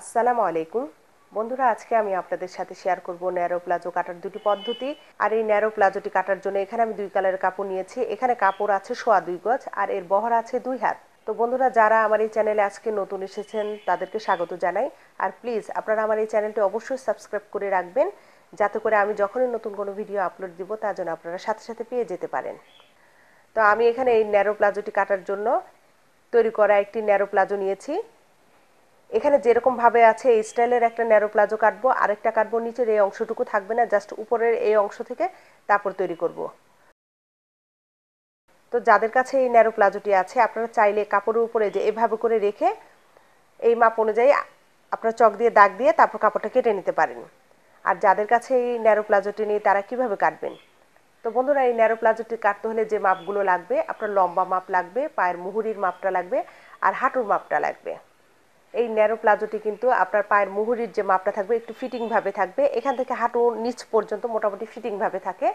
আসসালামু আলাইকুম বন্ধুরা আজকে আমি আপনাদের সাথে শেয়ার করব ন্যারো প্লাজো কাটার দুটি পদ্ধতি আর এই ন্যারো প্লাজোটি কাটার জন্য এখানে আমি দুই কালারের কাপড় নিয়েছি এখানে কাপড় আছে সোয়া দুই গজ আর এর বহর আছে দুই হাত তো বন্ধুরা যারা আমার এই চ্যানেলে আজকে নতুন এসেছেন তাদেরকে স্বাগত জানাই আর প্লিজ আপনারা আমার এই চ্যানেলটি অবশ্যই সাবস্ক্রাইব করে রাখবেন যাতে করে আমি যখনই নতুন কোনো ভিডিও আপলোড দিব তার জন্য আপনারা সাথে সাথে পেয়ে যেতে পারেন তো আমি এখানে এই ন্যারো প্লাজোটি কাটার জন্য তৈরি করা একটি ন্যারো প্লাজো নিয়েছি এখানে যেরকম ভাবে আছে এই স্টাইলের একটা ন্যারো প্লাজো কাটবো আরেকটা কাটবো নিচের এই অংশটুকু থাকবে না জাস্ট উপরের এই অংশ থেকে তারপর তৈরি করব। তো যাদের কাছে এই ন্যারো প্লাজোটি আছে আপনারা চাইলে কাপড়ের উপরে যে এভাবে করে রেখে এই মাপ অনুযায়ী আপনার চক দিয়ে দাগ দিয়ে তারপর কাপড়টা কেটে নিতে পারেন আর যাদের কাছে এই ন্যারো প্লাজোটি নিয়ে তারা কিভাবে কাটবেন তো বন্ধুরা এই ন্যারো প্লাজোটি কাটতে হলে যে মাপগুলো লাগবে আপনার লম্বা মাপ লাগবে পায়ের মুহুরির মাপটা লাগবে আর হাঁটুর মাপটা লাগবে এই ন্যারো প্লাজোটি কিন্তু আপনার পায়ের মুহুরির যে মাপটা থাকবে একটু ফিটিংভাবে থাকবে এখান থেকে হাঁটু নিচ পর্যন্ত মোটামুটি ফিটিংভাবে থাকে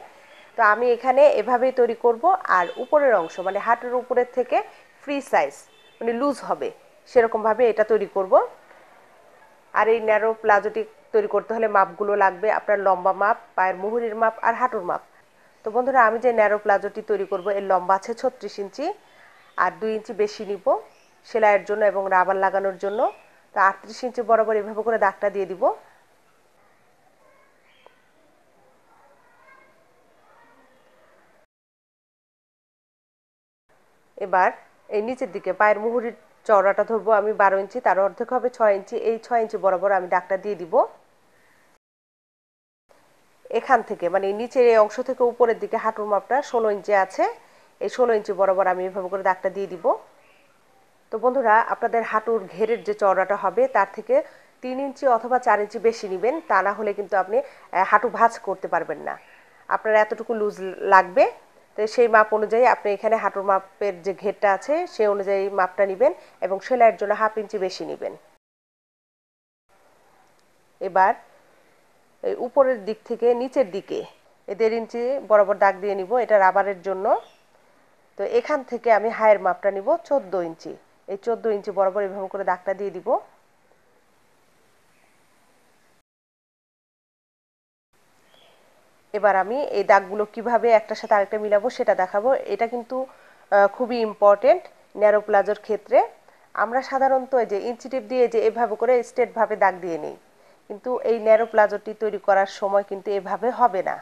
তো আমি এখানে এভাবেই তৈরি করব আর উপরের অংশ মানে হাঁটুর উপরের থেকে ফ্রি সাইজ মানে লুজ হবে সেরকমভাবে এটা তৈরি করব আর এই ন্যারো প্লাজোটি তৈরি করতে হলে মাপগুলো লাগবে আপনার লম্বা মাপ পায়ের মুহুরির মাপ আর হাঁটুর মাপ তো বন্ধুরা আমি যে ন্যারো প্লাজোটি তৈরি করব এর লম্বা আছে ছত্রিশ ইঞ্চি আর দুই ইঞ্চি বেশি নিব সেলাইয়ের জন্য এবং রাবার লাগানোর জন্য তো আটত্রিশ ইঞ্চি বরাবর এভাবে করে দাগটা দিয়ে দিব এবার এই নিচের দিকে পায়ের মুহুরির চওড়াটা ধরবো আমি বারো ইঞ্চি তার অর্ধেক হবে ছয় ইঞ্চি এই ছয় ইঞ্চি বরাবর আমি দাগটা দিয়ে দিব এখান থেকে মানে নিচের এই অংশ থেকে উপরের দিকে হাঁটুর মাপটা ষোলো ইঞ্চি আছে এই ষোলো ইঞ্চি বরাবর আমি এভাবে করে দাগটা দিয়ে দিব তো বন্ধুরা আপনাদের হাঁটুর ঘেরের যে চওড়াটা হবে তার থেকে তিন ইঞ্চি অথবা চার ইঞ্চি বেশি নেবেন তা না হলে কিন্তু আপনি হাঁটু ভাঁজ করতে পারবেন না আপনার এতটুকু লুজ লাগবে তো সেই মাপ অনুযায়ী আপনি এখানে হাঁটুর মাপের যে ঘেরটা আছে সেই অনুযায়ী মাপটা নেবেন এবং সেলাইয়ের জন্য হাফ ইঞ্চি বেশি নেবেন এবার এই উপরের দিক থেকে নিচের দিকে এ দেড় ইঞ্চি বরাবর দাগ দিয়ে নিব এটা রাবারের জন্য তো এখান থেকে আমি হায়ের মাপটা নিব চোদ্দো ইঞ্চি এই চোদ্দ ইঞ্চি বরাবর এভাবে করে দাগটা দিয়ে দিব এবার আমি এই দাগগুলো কিভাবে একটার সাথে আরেকটা মিলাবো সেটা দেখাবো এটা কিন্তু খুবই ইম্পর্টেন্ট ন্যারো প্লাজোর ক্ষেত্রে আমরা সাধারণত যে ইঞ্চি টিপ দিয়ে যে এভাবে করে স্টেটভাবে দাগ দিয়ে নিই কিন্তু এই ন্যারো প্লাজোটি তৈরি করার সময় কিন্তু এভাবে হবে না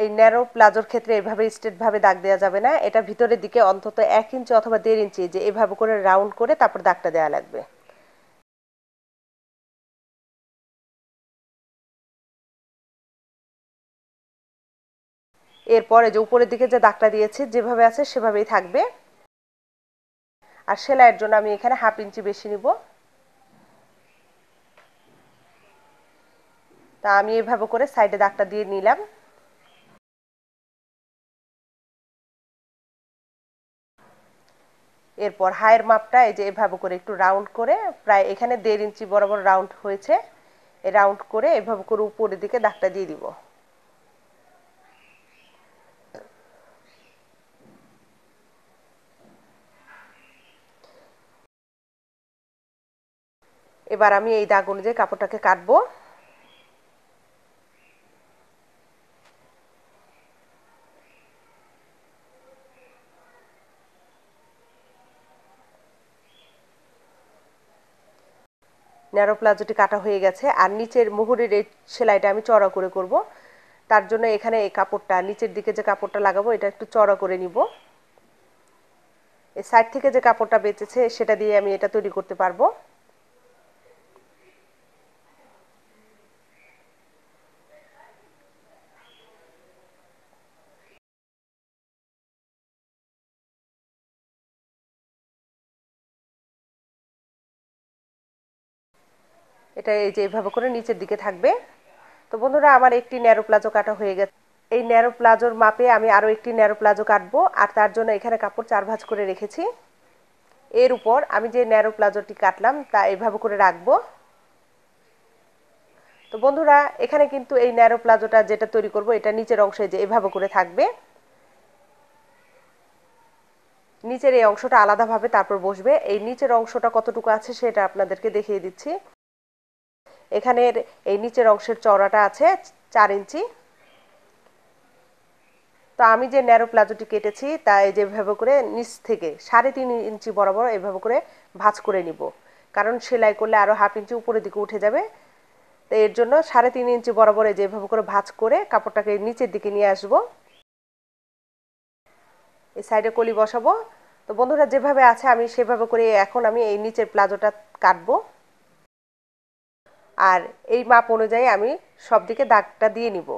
এই ন্যারো প্লাজোর ক্ষেত্রে এভাবে ভাবে দাগ দেওয়া যাবে না এটা ভিতরের দিকে অন্তত এক ইঞ্চি অথবা দেড় ইঞ্চি যে এভাবে করে রাউন্ড করে তারপর দাগটা দেওয়া লাগবে এরপরে যে উপরের দিকে যে দাগটা দিয়েছি যেভাবে আছে সেভাবেই থাকবে আর সেলাইয়ের জন্য আমি এখানে হাফ ইঞ্চি বেশি নিব তা আমি এভাবে করে সাইডে দাগটা দিয়ে নিলাম এরপর হায়ের মাপটা এই যে এভাবে করে একটু রাউন্ড করে প্রায় এখানে দেড় ইঞ্চি বরাবর রাউন্ড হয়েছে রাউন্ড করে এভাবে করে উপরের দিকে দাগটা দিয়ে দিব এবার আমি এই দাগ অনুযায়ী কাপড়টাকে কাটবো ন্যারো প্লাজোটি কাটা হয়ে গেছে আর নিচের মোহরের এই সেলাইটা আমি চড়া করে করব তার জন্য এখানে এই কাপড়টা নিচের দিকে যে কাপড়টা লাগাবো এটা একটু চড়া করে নিব এই সাইড থেকে যে কাপড়টা বেঁচেছে সেটা দিয়ে আমি এটা তৈরি করতে পারবো এটা এই যে এইভাবে করে নিচের দিকে থাকবে তো বন্ধুরা আমার একটি ন্যারো প্লাজো কাটা হয়ে গেছে এই ন্যারো প্লাজোর মাপে আমি আরও একটি ন্যারো প্লাজো কাটবো আর তার জন্য এখানে কাপড় চার ভাঁজ করে রেখেছি এর উপর আমি যে ন্যারো প্লাজোটি কাটলাম তা এভাবে করে রাখবো তো বন্ধুরা এখানে কিন্তু এই ন্যারো প্লাজোটা যেটা তৈরি করব এটা নিচের অংশে যে এভাবে করে থাকবে নিচের এই অংশটা আলাদাভাবে তারপর বসবে এই নিচের অংশটা কতটুকু আছে সেটা আপনাদেরকে দেখিয়ে দিচ্ছি এখানের এই নিচের অংশের চওড়াটা আছে চার ইঞ্চি তো আমি যে ন্যারো প্লাজোটি কেটেছি তা এই যেভাবে করে নিচ থেকে সাড়ে তিন ইঞ্চি বরাবর এভাবে করে ভাঁজ করে নিব কারণ সেলাই করলে আরও হাফ ইঞ্চি উপরের দিকে উঠে যাবে তো এর জন্য সাড়ে তিন ইঞ্চি বরাবর যেভাবে করে ভাঁজ করে কাপড়টাকে নিচের দিকে নিয়ে আসবো এই সাইডে কলি বসাবো তো বন্ধুরা যেভাবে আছে আমি সেভাবে করে এখন আমি এই নিচের প্লাজোটা কাটবো আর এই মাপ অনুযায়ী আমি সব দিকে দাগটা দিয়ে নিব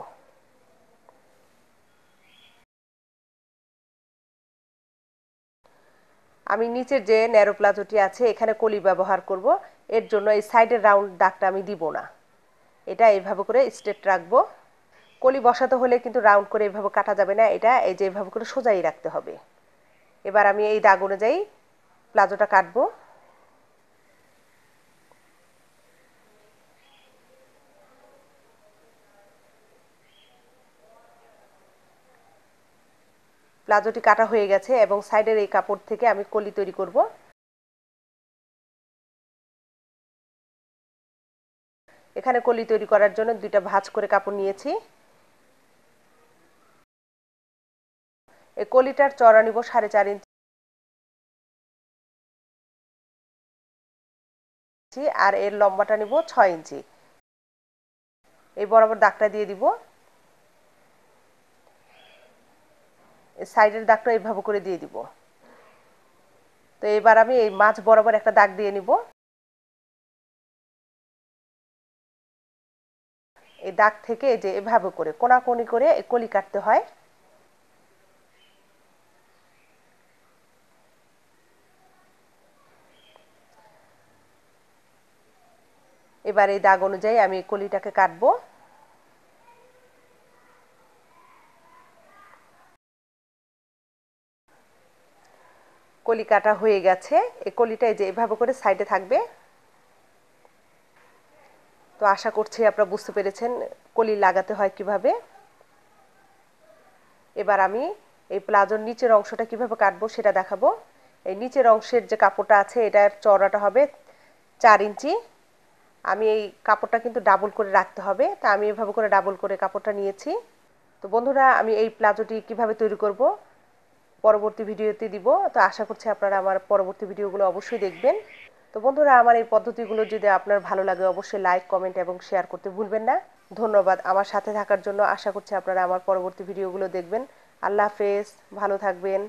আমি নিচের যে ন্যারো প্লাজোটি আছে এখানে কলি ব্যবহার করব এর জন্য এই সাইডের রাউন্ড দাগটা আমি দিব না এটা এইভাবে করে স্ট্রেট রাখবো কলি বসাতে হলে কিন্তু রাউন্ড করে এভাবে কাটা যাবে না এটা এই যে এভাবে করে সোজাই রাখতে হবে এবার আমি এই দাগ অনুযায়ী প্লাজোটা কাটবো প্লাজোটি কাটা হয়ে গেছে এবং সাইডের এই কাপড় থেকে আমি কলি তৈরি করব এখানে কলি তৈরি করার জন্য দুইটা ভাঁজ করে কাপড় নিয়েছি এক লিটার চড়া নিব সাড়ে চার ইঞ্চি আর এর লম্বাটা নিব ছয় ইঞ্চি এই বরাবর দাগটা দিয়ে দিব সাইডের দাগটা এইভাবে করে দিয়ে দিব তো এবার আমি এই মাছ বরাবর একটা দাগ দিয়ে নিব এই দাগ থেকে যে এভাবে করে কোনাকুনি করে কলি কাটতে হয় এবার এই দাগ অনুযায়ী আমি কলিটাকে কাটবো কলি কাটা হয়ে গেছে এই কলিটা যে এভাবে করে সাইডে থাকবে তো আশা করছি আপনারা বুঝতে পেরেছেন কলি লাগাতে হয় কিভাবে এবার আমি এই প্লাজোর নিচের অংশটা কিভাবে কাটবো সেটা দেখাবো এই নিচের অংশের যে কাপড়টা আছে এটার চওড়াটা হবে চার ইঞ্চি আমি এই কাপড়টা কিন্তু ডাবল করে রাখতে হবে তা আমি এভাবে করে ডাবল করে কাপড়টা নিয়েছি তো বন্ধুরা আমি এই প্লাজোটি কিভাবে তৈরি করব পরবর্তী ভিডিওতে দিব তো আশা করছি আপনারা আমার পরবর্তী ভিডিওগুলো অবশ্যই দেখবেন তো বন্ধুরা আমার এই পদ্ধতিগুলো যদি আপনার ভালো লাগে অবশ্যই লাইক কমেন্ট এবং শেয়ার করতে ভুলবেন না ধন্যবাদ আমার সাথে থাকার জন্য আশা করছি আপনারা আমার পরবর্তী ভিডিওগুলো দেখবেন আল্লাহ হাফেজ ভালো থাকবেন